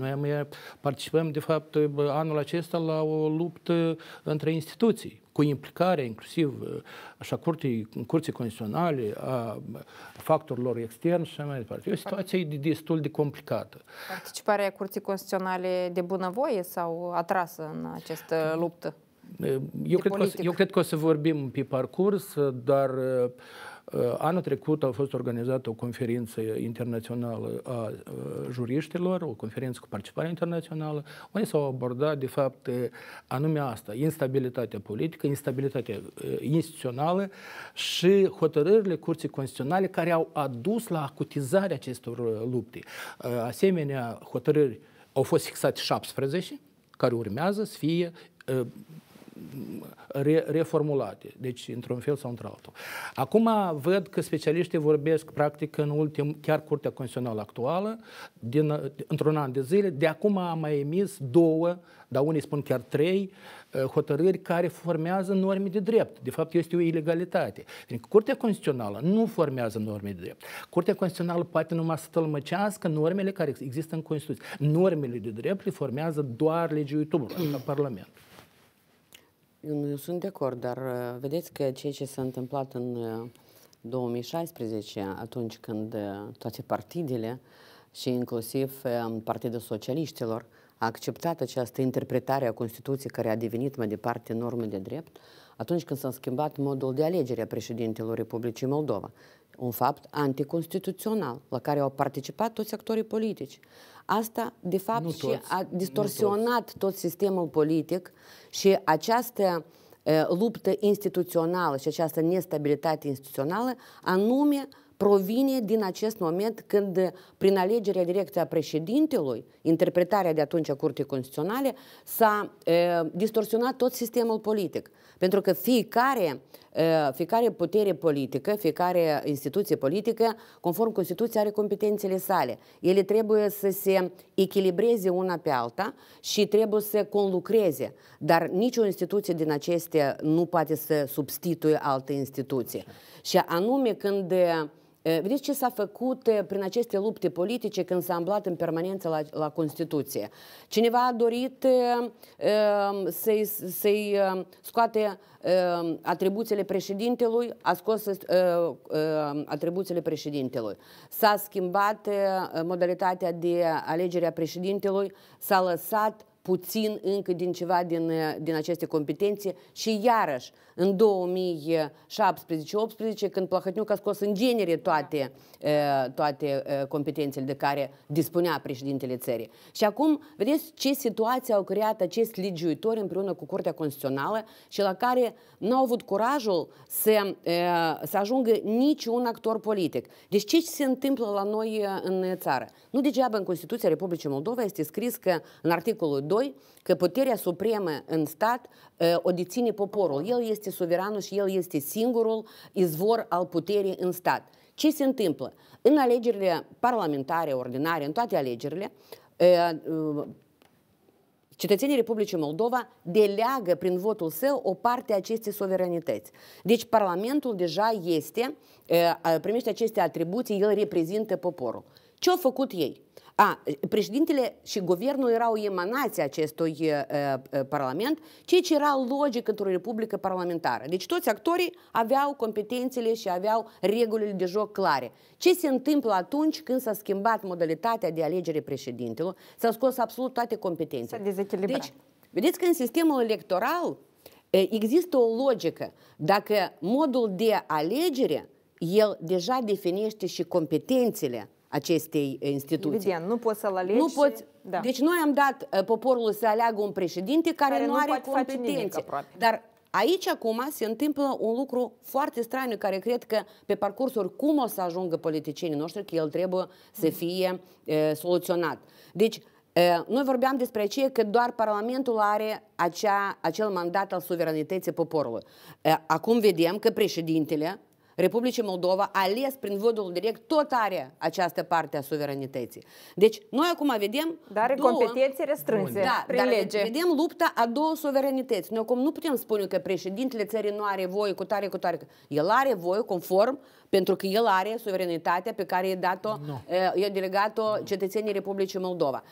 Noi am participăm, de fapt, anul acesta la o luptă între instituții, cu implicare inclusiv așa curții, curții constituționale, a factorilor externi și așa mai departe. E o situație destul de complicată. Participarea curții constituționale de bunăvoie sau atrasă în această luptă? Eu cred, că să, eu cred că o să vorbim pe parcurs, dar uh, Ă, anul trecut a fost organizată o conferință internațională a ă, juriștilor, o conferință cu participare internațională, unde s-au abordat, de fapt, ă, anume asta, instabilitatea politică, instabilitatea instituțională și hotărârile Curții Constituționale care au adus la acutizarea acestor lupte. Asemenea, hotărâri au fost fixate 17, care urmează să fie re, reformulate, deci într-un fel sau într-altul. Acum văd că specialiștii vorbesc practic în ultim, chiar Curtea Constituțională actuală, din, într-un an de zile, de acum am mai emis două, dar unii spun chiar trei, uh, hotărâri care formează norme de drept. De fapt, este o ilegalitate. Fiindcă Curtea Constituțională nu formează norme de drept. Curtea Constituțională poate numai să tălmăcească normele care există în Constituție. Normele de drept le formează doar legiuitorul, în Parlament. Eu sunt de acord, dar uh, vedeți că ceea ce s-a întâmplat în 2016, uh, atunci când uh, toate partidele și inclusiv Partidul Socialiștilor a acceptat această interpretare a Constituției care a devenit mai departe normă de drept atunci când s-a schimbat modul de alegere a președintelor Republicii Moldova. Un fapt anticonstituțional la care au participat toți actorii politici. Asta, de fapt, toți, și a distorsionat tot sistemul politic și această luptă instituțională și această nestabilitate instituțională anume provine din acest moment când, prin alegerea directă a președintelui, interpretarea de atunci a Curții Constituționale, s-a e, distorsionat tot sistemul politic. Pentru că fiecare, e, fiecare putere politică, fiecare instituție politică, conform Constituției, are competențele sale. Ele trebuie să se echilibreze una pe alta și trebuie să conlucreze. Dar nicio instituție din acestea nu poate să substituie alte instituții. Și anume când Vedeți ce s-a făcut prin aceste lupte politice când s-a amblat în permanență la, la Constituție. Cineva a dorit să-i, să scoate atribuțiile președintelui, a scos atribuțiile președintelui. S-a schimbat modalitatea de alegere a președintelui, s-a lăsat puțin încă din ceva din, uh, din aceste competențe și iarăși în 2017-18 când Plahotniuc a scos în genere toate, uh, toate uh, competențele de care dispunea președintele țării. Și acum vedeți ce situație au creat acest legiuitor împreună cu Curtea Constituțională și la care nu au avut curajul să, să ajungă niciun actor politic. Deci ce se întâmplă la noi în țară? Nu degeaba în Constituția Republicii Moldova este scris că în articolul doi, că puterea supremă în stat o deține poporul. El este suveranul și el este singurul izvor al puterii în stat. Ce se întâmplă? În alegerile parlamentare, ordinare, în toate alegerile, cetățenii Republicii Moldova deleagă prin votul său o parte a acestei suveranități. Deci Parlamentul deja este, primește aceste atribuții, el reprezintă poporul. Ce au făcut ei? A, președintele și guvernul erau emanația acestui uh, parlament, ceea ce era logic într-o republică parlamentară. Deci toți actorii aveau competențele și aveau regulile de joc clare. Ce se întâmplă atunci când s-a schimbat modalitatea de alegere președintelor, s-a scos absolut toate competențele. S-a dezechilibrat. Deci, vedeți că în sistemul electoral există o logică. Dacă modul de alegere el deja definește și competențele acestei instituții. Evident, nu poți să-l alegi. Nu poți, și... da. Deci noi am dat uh, poporului să aleagă un președinte care, care nu, nu are competențe. Dar Aici acum se întâmplă un lucru foarte straniu care cred că pe parcurs oricum o să ajungă politicienii noștri că el trebuie să mm. fie e, uh, soluționat. Deci uh, noi vorbeam despre aceea că doar Parlamentul are acea, acel mandat al suveranității poporului. Acum vedem că președintele Republicii Moldova, ales prin votul direct, tot are această parte a suveranității. Deci, noi acum vedem... Dar are două... competențe restrânse da, prin dar lege. vedem lupta a două suveranități. Noi acum nu putem spune că președintele țării nu are voie cu tare, cu tare. El are voie conform pentru că el are suverenitatea pe care i-a delegat-o no. delegat cetățenii Republicii Moldova.